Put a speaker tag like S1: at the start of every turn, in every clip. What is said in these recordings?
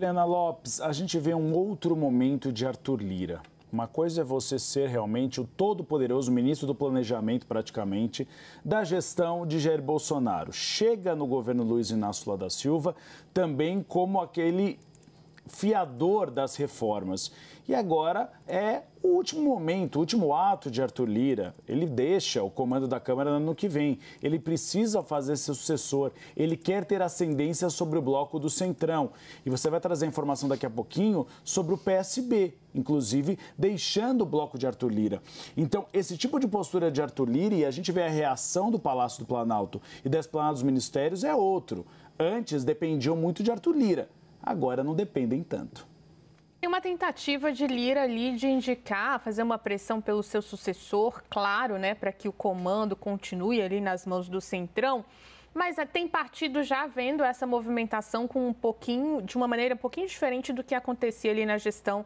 S1: Juliana Lopes, a gente vê um outro momento de Arthur Lira. Uma coisa é você ser realmente o todo-poderoso ministro do planejamento, praticamente, da gestão de Jair Bolsonaro. Chega no governo Luiz Inácio Lula da Silva também como aquele fiador das reformas. E agora é o último momento, o último ato de Arthur Lira. Ele deixa o comando da Câmara no ano que vem. Ele precisa fazer seu sucessor. Ele quer ter ascendência sobre o bloco do Centrão. E você vai trazer informação daqui a pouquinho sobre o PSB, inclusive deixando o bloco de Arthur Lira. Então, esse tipo de postura de Arthur Lira e a gente vê a reação do Palácio do Planalto e da Esplanada dos Ministérios é outro. Antes dependiam muito de Arthur Lira agora não dependem tanto.
S2: Tem uma tentativa de Lira ali de indicar, fazer uma pressão pelo seu sucessor, claro, né, para que o comando continue ali nas mãos do Centrão. Mas ah, tem partido já vendo essa movimentação com um pouquinho, de uma maneira um pouquinho diferente do que acontecia ali na gestão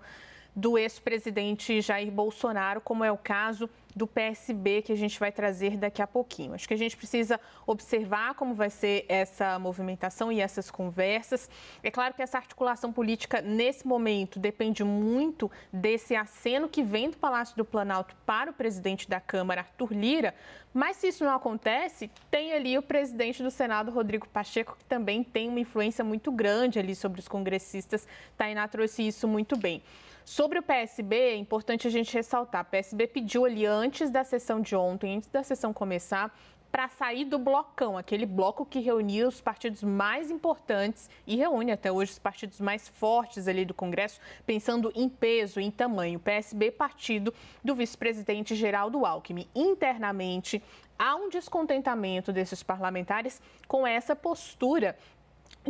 S2: do ex-presidente Jair Bolsonaro, como é o caso do PSB que a gente vai trazer daqui a pouquinho. Acho que a gente precisa observar como vai ser essa movimentação e essas conversas. É claro que essa articulação política nesse momento depende muito desse aceno que vem do Palácio do Planalto para o presidente da Câmara, Arthur Lira, mas se isso não acontece, tem ali o presidente do Senado, Rodrigo Pacheco, que também tem uma influência muito grande ali sobre os congressistas. Tainá trouxe isso muito bem. Sobre o PSB, é importante a gente ressaltar: o PSB pediu ali antes da sessão de ontem, antes da sessão começar, para sair do blocão, aquele bloco que reunia os partidos mais importantes e reúne até hoje os partidos mais fortes ali do Congresso, pensando em peso, em tamanho. O PSB, partido do vice-presidente Geraldo Alckmin. Internamente, há um descontentamento desses parlamentares com essa postura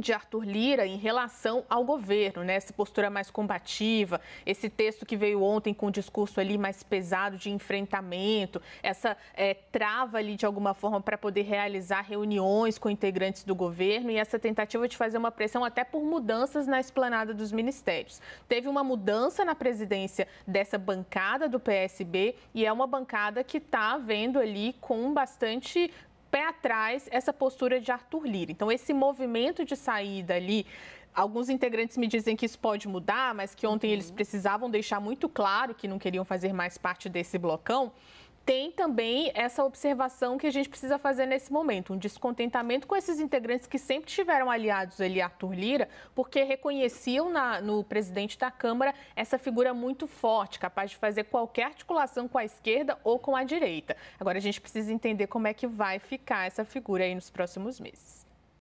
S2: de Arthur Lira em relação ao governo, né? Essa postura mais combativa, esse texto que veio ontem com o um discurso ali mais pesado de enfrentamento, essa é, trava ali de alguma forma para poder realizar reuniões com integrantes do governo e essa tentativa de fazer uma pressão até por mudanças na esplanada dos ministérios. Teve uma mudança na presidência dessa bancada do PSB e é uma bancada que está vendo ali com bastante pé atrás essa postura de Arthur Lira. Então, esse movimento de saída ali Alguns integrantes me dizem que isso pode mudar, mas que ontem uhum. eles precisavam deixar muito claro que não queriam fazer mais parte desse blocão tem também essa observação que a gente precisa fazer nesse momento, um descontentamento com esses integrantes que sempre tiveram aliados ali a Arthur Lira, porque reconheciam na, no presidente da Câmara essa figura muito forte, capaz de fazer qualquer articulação com a esquerda ou com a direita. Agora a gente precisa entender como é que vai ficar essa figura aí nos próximos meses.